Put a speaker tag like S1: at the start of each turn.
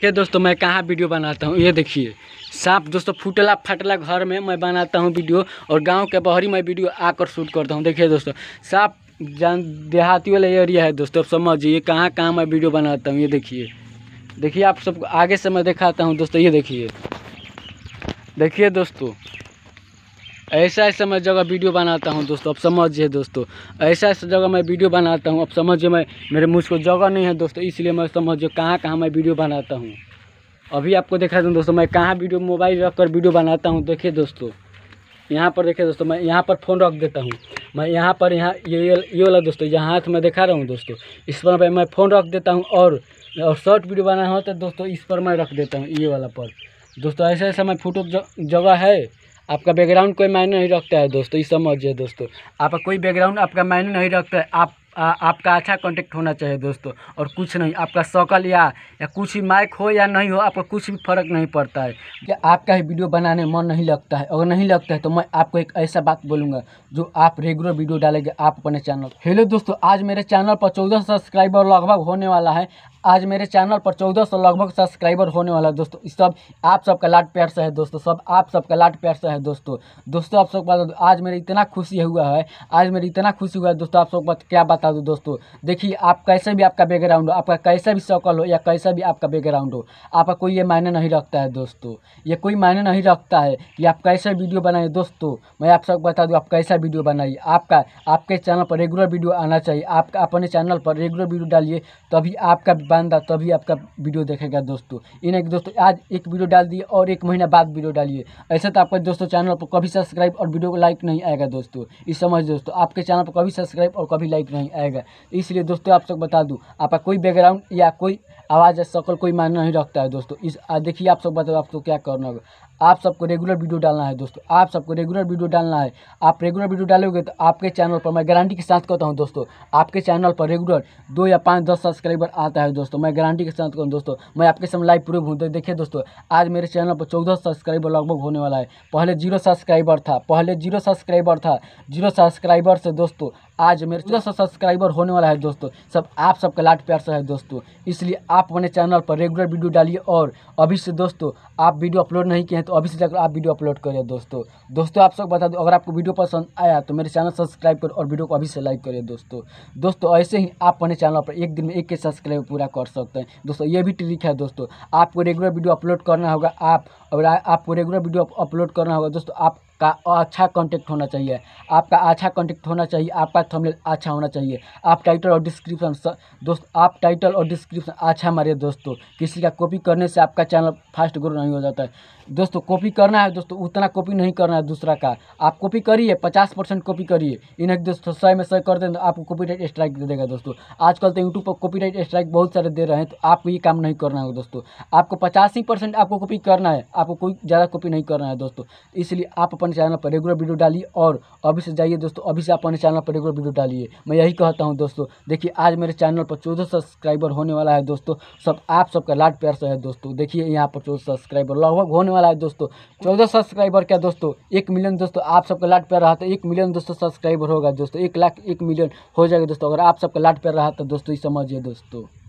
S1: देखिए दोस्तों मैं कहाँ वीडियो बनाता हूँ ये देखिए सांप दोस्तों फूटला फटला घर में मैं बनाता हूँ वीडियो और गांव के बहरी में वीडियो आकर शूट करता हूँ देखिए दोस्तों सांप जान देहाती वाला एरिया है दोस्तों अब समझिए कहाँ कहाँ मैं वीडियो बनाता हूँ ये देखिए देखिए आप सबको आगे से मैं दिखाता हूँ दोस्तों ये देखिए देखिए दोस्तों ऐसा ऐसा मैं जगह वीडियो बनाता हूँ दोस्तों अब समझिए दोस्तों ऐसा ऐसा जगह मैं वीडियो बनाता हूँ अब समझिए मैं मेरे मुझको जगह नहीं है दोस्तों इसलिए मैं समझिए कहाँ कहाँ मैं वीडियो बनाता हूँ अभी आपको देखा दूँ दोस्तों मैं कहाँ वीडियो मोबाइल रख कर वीडियो बनाता हूँ देखिए दोस्तों यहाँ पर देखिए दोस्तों मैं यहाँ पर फ़ोन रख देता हूँ मैं यहाँ पर यहाँ ये ये वाला दोस्तों यहाँ हाथ में दिखा रहा हूँ दोस्तों इस पर मैं फ़ोन रख देता हूँ और और शॉर्ट वीडियो बनाना हो तो दोस्तों इस पर मैं रख देता हूँ ये वाला पर दोस्तों ऐसा ऐसा मैं फोटो जगह है आपका बैकग्राउंड कोई मायने नहीं रखता है दोस्तों ये समझिए दोस्तों आपका कोई बैकग्राउंड आपका मायने नहीं रखता है आप आ, आपका अच्छा कॉन्टेक्ट होना चाहिए दोस्तों और कुछ नहीं आपका शकल या या कुछ भी माइक हो या नहीं हो आपको कुछ भी फर्क नहीं पड़ता है कि आपका ही वीडियो बनाने में मन नहीं लगता है अगर नहीं लगता है तो मैं आपको एक ऐसा बात बोलूँगा जो आप रेगुलर वीडियो डालेंगे आप अपने चैनल हेलो दोस्तों आज मेरे चैनल पर चौदह सब्सक्राइबर लगभग होने वाला है आज मेरे चैनल पर चौदह सौ लगभग सब्सक्राइबर होने वाला है दोस्तों सब आप सबका लाट प्यार से है दोस्तों सब आप सबका लाट प्यार से है दोस्तों दोस्तों आप सबका आज मेरे इतना खुशी हुआ है आज मेरी इतना खुशी हुआ है दोस्तों आप सबका क्या बात बता दूँ दोस्तों देखिए आप कैसे भी आपका बैकग्राउंड हो आपका कैसा भी शकल हो या कैसा भी आपका बैकग्राउंड हो आपका कोई ये मायने नहीं रखता है दोस्तों ये कोई मायने नहीं रखता है कि आप कैसे वीडियो बनाइए दोस्तों मैं आप सबको बता दूँ आप कैसा वीडियो बनाइए आपका आपके चैनल पर रेगुलर वीडियो आना चाहिए आप अपने चैनल पर रेगुलर वीडियो डालिए तभी आपका बंदा तभी आपका वीडियो देखेगा दोस्तों इन्हें दोस्तों आज एक वीडियो डाल दिए और एक महीना बाद वीडियो डालिए ऐसे तो आपका दोस्तों चैनल पर कभी सब्सक्राइब और वीडियो को लाइक नहीं आएगा दोस्तों इस समझ दोस्तों आपके चैनल पर कभी सब्सक्राइब और कभी लाइक नहीं आएगा इसलिए दोस्तों आप सब बता दूँ आपका कोई बैकग्राउंड या कोई आवाज़ सकल कोई मायने नहीं रखता है दोस्तों इस देखिए आप सब बताओ आपको तो क्या करना होगा आप सबको रेगुलर वीडियो डालना है दोस्तों आप सबको रेगुलर वीडियो डालना है आप रेगुलर वीडियो डालोगे तो आपके चैनल पर मैं गारंटी के साथ कहता हूँ दोस्तों आपके चैनल पर रेगुलर दो या पाँच दस सब्सक्राइबर आता है दोस्तों मैं गारंटी के साथ कहूँ दोस्तों मैं आपके सामने लाइव प्रूफ हूँ तो देखिए दोस्तों आज मेरे चैनल पर चौदह सब्सक्राइबर लगभग होने वाला है पहले जीरो सब्सक्राइबर था पहले जीरो सब्सक्राइबर था जीरो सब्सक्राइबर से दोस्तों आज मेरे चौदह सब्सक्राइबर होने वाला है दोस्तों सब आप सबका लाट प्यार से है दोस्तों इसलिए आप अपने चैनल पर रेगुलर वीडियो डालिए और अभी से दोस्तों आप वीडियो अपलोड नहीं किए हैं तो अभी से जाकर आप वीडियो अपलोड करिए दोस्तों दोस्तों आप सबको बता दो अगर आपको वीडियो पसंद आया तो मेरे चैनल सब्सक्राइब करो और वीडियो को अभी से लाइक करिए दोस्तों दोस्तों ऐसे ही आप अपने चैनल पर एक दिन में एक के सब्सक्राइब पूरा कर सकते हैं दोस्तों ये भी ट्रिक है दोस्तों आपको रेगुलर वीडियो अपलोड करना होगा आप और आपको रेगुलर वीडियो अपलोड करना होगा दोस्तों आप का अच्छा कॉन्टेक्ट होना चाहिए आपका अच्छा कॉन्टेक्ट होना चाहिए आपका थंबनेल अच्छा होना चाहिए आप टाइटल और डिस्क्रिप्शन दोस्त आप टाइटल और डिस्क्रिप्शन अच्छा मारिए दोस्तों किसी का कॉपी करने से आपका चैनल फास्ट ग्रो नहीं हो जाता है दोस्तों कॉपी करना है दोस्तों उतना कॉपी नहीं करना है दूसरा का आप कॉपी करिए पचास परसेंट कॉपी करिए इन्हें दोस्तों सौ में सौ कर दें तो आपको कॉपी राइट स्ट्राइक दे देगा दोस्तों आजकल तो यूट्यूब पर कॉपी राइट स्ट्राइक बहुत सारे दे रहे हैं तो आपको ये काम नहीं करना होगा दोस्तों आपको पचास ही परसेंट आपको कॉपी करना है आपको कोई ज़्यादा कॉपी नहीं करना है दोस्तों इसलिए आप अपने चैनल पर रेगुलर वीडियो डालिए और अभी से जाइए दोस्तों अभी से अपने चैनल पर रेगुलर वीडियो डालिए मैं यही कहता हूँ दोस्तों देखिए आज मेरे चैनल पर चौदह सब्सक्राइबर होने वाला है दोस्तों सब आप सबका लाड प्यार से है दोस्तों देखिए यहाँ पर चौदह सब्सक्राइबर लगभग होने वाला है दोस्तों चौदह सब्सक्राइबर क्या दोस्तों एक मिलियन दोस्तों आप सबका लाड प्यार रहा तो एक मिलियन दोस्तों सब्सक्राइबर होगा दोस्तों एक लाख एक मिलियन हो जाएगा दोस्तों अगर आप सबका लाड प्यार रहा तो दोस्तों ये समझिए दोस्तों